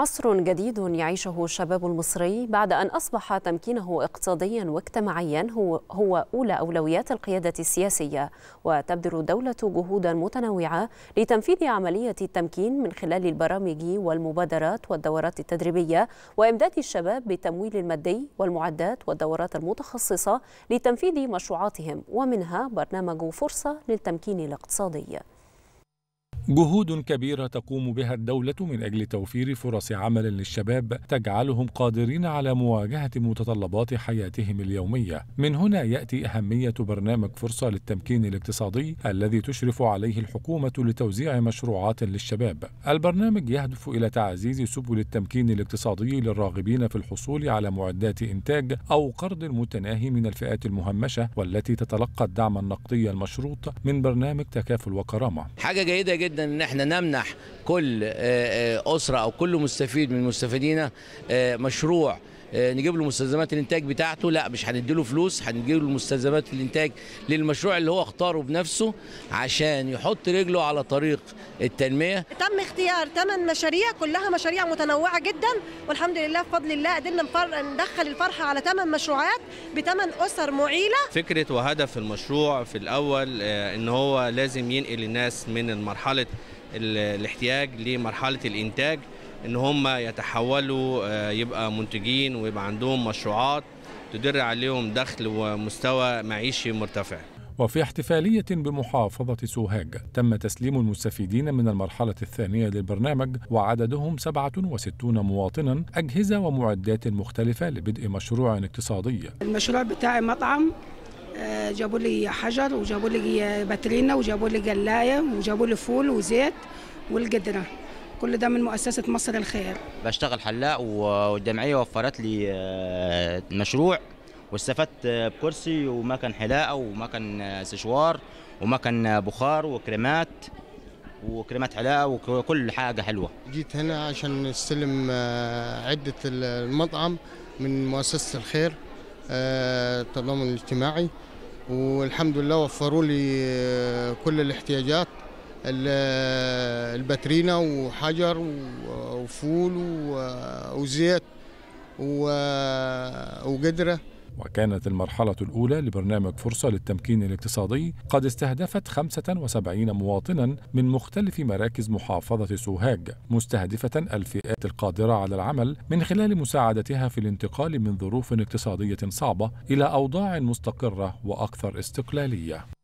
عصر جديد يعيشه الشباب المصري بعد أن أصبح تمكينه اقتصاديا واجتماعيا هو, أولى أولويات القيادة السياسية وتبذل الدولة جهودا متنوعة لتنفيذ عملية التمكين من خلال البرامج والمبادرات والدورات التدريبية وإمداد الشباب بالتمويل المادي والمعدات والدورات المتخصصة لتنفيذ مشروعاتهم ومنها برنامج فرصة للتمكين الاقتصادي جهود كبيرة تقوم بها الدولة من أجل توفير فرص عمل للشباب تجعلهم قادرين على مواجهة متطلبات حياتهم اليومية. من هنا يأتي أهمية برنامج فرصة للتمكين الاقتصادي الذي تشرف عليه الحكومة لتوزيع مشروعات للشباب. البرنامج يهدف إلى تعزيز سبل التمكين الاقتصادي للراغبين في الحصول على معدات إنتاج أو قرض متناهي من الفئات المهمشة والتي تتلقى الدعم النقدي المشروط من برنامج تكافل وكرامة. حاجة جيدة جدا ان احنا نمنح كل آه، آه، اسره او كل مستفيد من مستفيدينا آه، مشروع آه، نجيب له مستلزمات الانتاج بتاعته لا مش هندي له فلوس هنجيب له مستلزمات الانتاج للمشروع اللي هو اختاره بنفسه عشان يحط رجله على طريق التنميه تم اختيار ثمان مشاريع كلها مشاريع متنوعه جدا والحمد لله بفضل الله قدرنا ندخل الفرحه على ثمان مشروعات بثمان اسر معيله فكره وهدف المشروع في الاول آه، ان هو لازم ينقل الناس من مرحله الاحتياج لمرحله الانتاج ان هم يتحولوا آه، يبقى منتجين ويبقى عندهم مشروعات تدر عليهم دخل ومستوى معيشي مرتفع وفي احتفالية بمحافظة سوهاج تم تسليم المستفيدين من المرحلة الثانية للبرنامج وعددهم 67 مواطنا أجهزة ومعدات مختلفة لبدء مشروع اقتصادي المشروع بتاعي مطعم آه، جابوا لي حجر وجابوا لي باترينا وجابوا لي جلاية وجابوا لي فول وزيت والقدرة كل ده من مؤسسه مصر الخير بشتغل حلاق والجمعيه وفرت لي آه، مشروع واستفدت آه، بكرسي ومكن حلاقه ومكن آه، سشوار ومكن بخار وكريمات وكريمات حلاقه وكل حاجه حلوه جيت هنا عشان استلم عده المطعم من مؤسسه الخير التضامن الاجتماعي والحمد لله وفروا لي كل الاحتياجات الباترينا وحجر وفول وزيت وقدره وكانت المرحلة الأولى لبرنامج فرصة للتمكين الاقتصادي قد استهدفت 75 مواطنا من مختلف مراكز محافظة سوهاج مستهدفة الفئات القادرة على العمل من خلال مساعدتها في الانتقال من ظروف اقتصادية صعبة إلى أوضاع مستقرة وأكثر استقلالية